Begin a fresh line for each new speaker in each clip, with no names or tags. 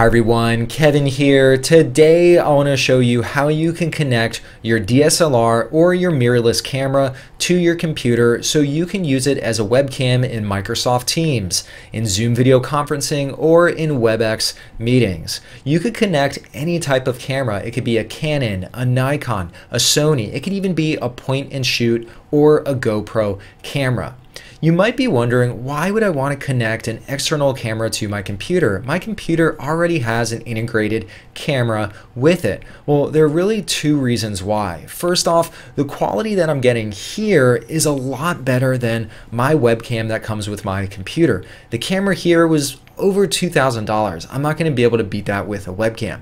Hi everyone, Kevin here. Today I want to show you how you can connect your DSLR or your mirrorless camera to your computer so you can use it as a webcam in Microsoft Teams, in Zoom video conferencing, or in WebEx meetings. You could connect any type of camera. It could be a Canon, a Nikon, a Sony. It could even be a point and shoot or a GoPro camera. You might be wondering, why would I want to connect an external camera to my computer? My computer already has an integrated camera with it. Well, there are really two reasons why. First off, the quality that I'm getting here is a lot better than my webcam that comes with my computer. The camera here was over $2,000. I'm not going to be able to beat that with a webcam.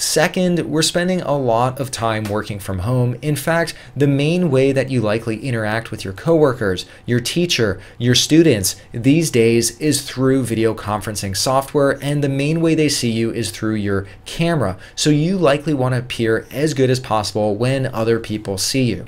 Second, we're spending a lot of time working from home. In fact, the main way that you likely interact with your coworkers, your teacher, your students these days is through video conferencing software, and the main way they see you is through your camera. So you likely want to appear as good as possible when other people see you.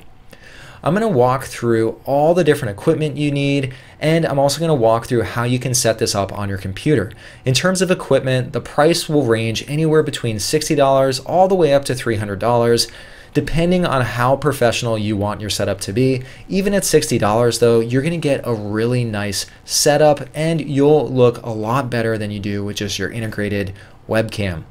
I'm going to walk through all the different equipment you need, and I'm also going to walk through how you can set this up on your computer. In terms of equipment, the price will range anywhere between $60 all the way up to $300 depending on how professional you want your setup to be. Even at $60 though, you're gonna get a really nice setup and you'll look a lot better than you do with just your integrated webcam.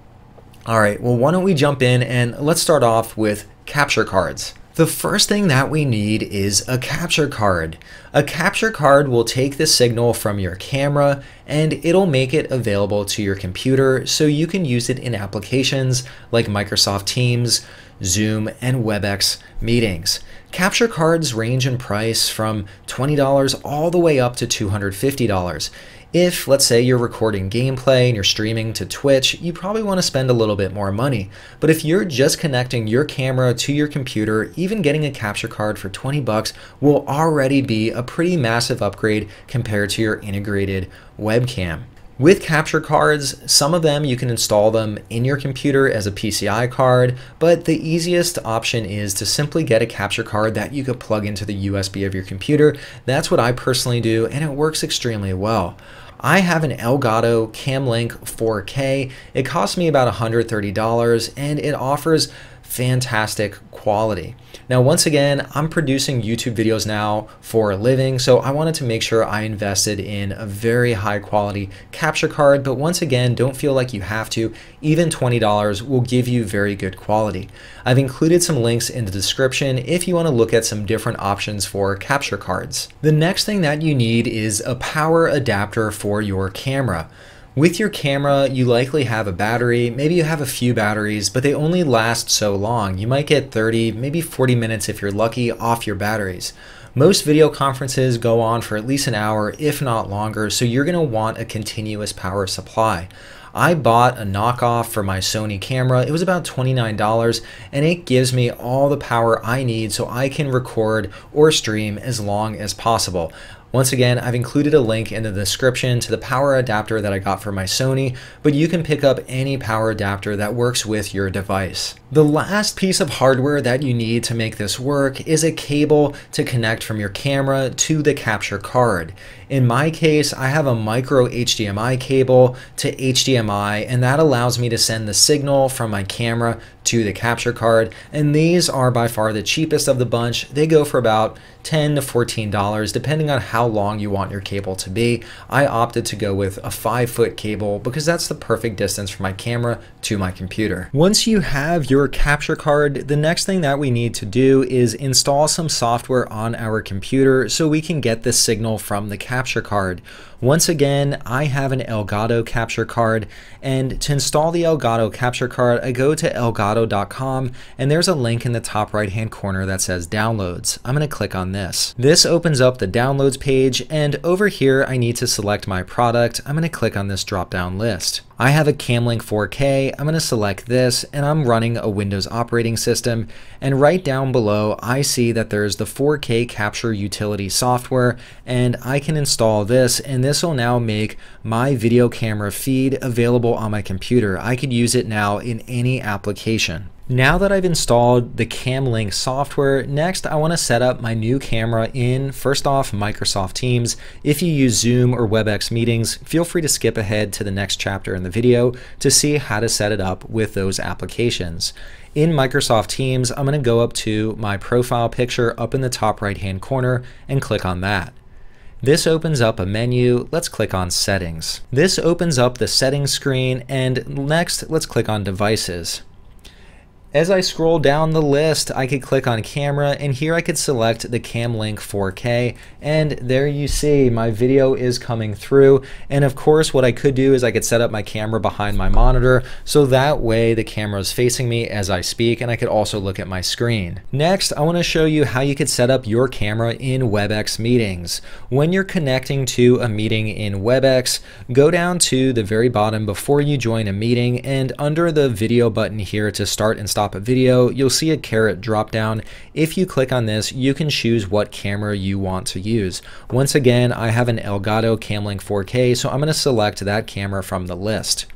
All right, well why don't we jump in and let's start off with capture cards. The first thing that we need is a capture card. A capture card will take the signal from your camera and it'll make it available to your computer so you can use it in applications like Microsoft Teams, Zoom, and WebEx meetings. Capture cards range in price from $20 all the way up to $250. If, let's say, you're recording gameplay and you're streaming to Twitch, you probably want to spend a little bit more money. But if you're just connecting your camera to your computer, even getting a capture card for 20 bucks will already be a pretty massive upgrade compared to your integrated webcam. With capture cards, some of them you can install them in your computer as a PCI card, but the easiest option is to simply get a capture card that you could plug into the USB of your computer. That's what I personally do and it works extremely well. I have an Elgato CamLink 4K. It cost me about $130 and it offers fantastic quality. Now, once again, I'm producing YouTube videos now for a living, so I wanted to make sure I invested in a very high quality capture card, but once again, don't feel like you have to. Even $20 will give you very good quality. I've included some links in the description if you want to look at some different options for capture cards. The next thing that you need is a power adapter for your camera. With your camera, you likely have a battery, maybe you have a few batteries, but they only last so long. You might get 30, maybe 40 minutes if you're lucky off your batteries. Most video conferences go on for at least an hour, if not longer, so you're gonna want a continuous power supply. I bought a knockoff for my Sony camera. It was about $29 and it gives me all the power I need so I can record or stream as long as possible. Once again, I've included a link in the description to the power adapter that I got for my Sony, but you can pick up any power adapter that works with your device. The last piece of hardware that you need to make this work is a cable to connect from your camera to the capture card. In my case, I have a micro HDMI cable to HDMI, and that allows me to send the signal from my camera to the capture card. And these are by far the cheapest of the bunch. They go for about 10 to $14, depending on how long you want your cable to be. I opted to go with a five foot cable because that's the perfect distance from my camera to my computer. Once you have your capture card, the next thing that we need to do is install some software on our computer so we can get the signal from the capture capture card. Once again, I have an Elgato capture card and to install the Elgato capture card, I go to elgato.com and there's a link in the top right hand corner that says downloads. I'm going to click on this. This opens up the downloads page and over here I need to select my product. I'm going to click on this drop down list. I have a Camlink 4K, I'm going to select this, and I'm running a Windows operating system, and right down below I see that there's the 4K Capture Utility software, and I can install this, and this will now make my video camera feed available on my computer. I could use it now in any application. Now that I've installed the CamLink software, next I want to set up my new camera in, first off, Microsoft Teams. If you use Zoom or WebEx meetings, feel free to skip ahead to the next chapter in the video to see how to set it up with those applications. In Microsoft Teams, I'm going to go up to my profile picture up in the top right hand corner and click on that. This opens up a menu. Let's click on settings. This opens up the settings screen and next let's click on devices. As I scroll down the list, I could click on camera and here I could select the CamLink 4K and there you see my video is coming through and of course what I could do is I could set up my camera behind my monitor so that way the camera is facing me as I speak and I could also look at my screen. Next I want to show you how you could set up your camera in WebEx meetings. When you're connecting to a meeting in WebEx, go down to the very bottom before you join a meeting and under the video button here to start and stop stop a video, you'll see a carrot drop down. If you click on this, you can choose what camera you want to use. Once again, I have an Elgato Camlink 4K, so I'm going to select that camera from the list.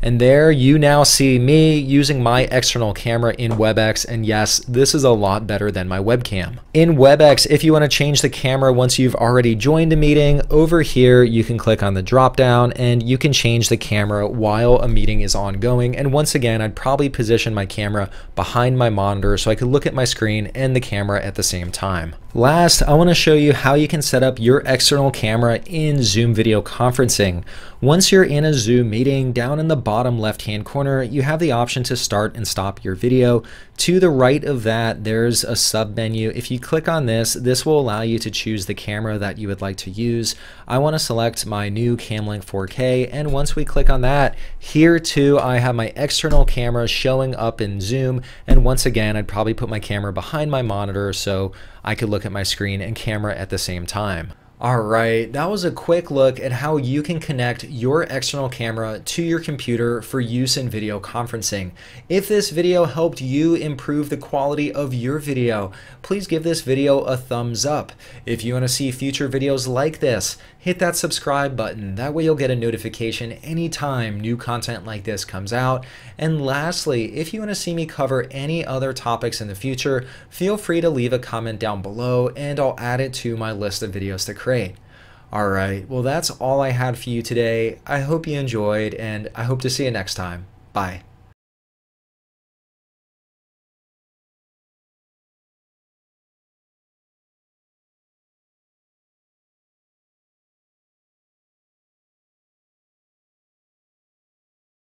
And there you now see me using my external camera in WebEx. And yes, this is a lot better than my webcam. In WebEx, if you wanna change the camera once you've already joined a meeting, over here you can click on the dropdown and you can change the camera while a meeting is ongoing. And once again, I'd probably position my camera behind my monitor so I could look at my screen and the camera at the same time. Last, I wanna show you how you can set up your external camera in Zoom video conferencing. Once you're in a Zoom meeting, down down in the bottom left hand corner, you have the option to start and stop your video. To the right of that, there's a sub menu. If you click on this, this will allow you to choose the camera that you would like to use. I want to select my new Camlink 4K. And once we click on that, here too, I have my external camera showing up in zoom. And once again, I'd probably put my camera behind my monitor so I could look at my screen and camera at the same time. All right, that was a quick look at how you can connect your external camera to your computer for use in video conferencing. If this video helped you improve the quality of your video, please give this video a thumbs up. If you want to see future videos like this, hit that subscribe button. That way you'll get a notification anytime new content like this comes out. And lastly, if you want to see me cover any other topics in the future, feel free to leave a comment down below and I'll add it to my list of videos to create. Great. All right, well, that's all I had for you today. I hope you enjoyed, and I hope to see you next time. Bye.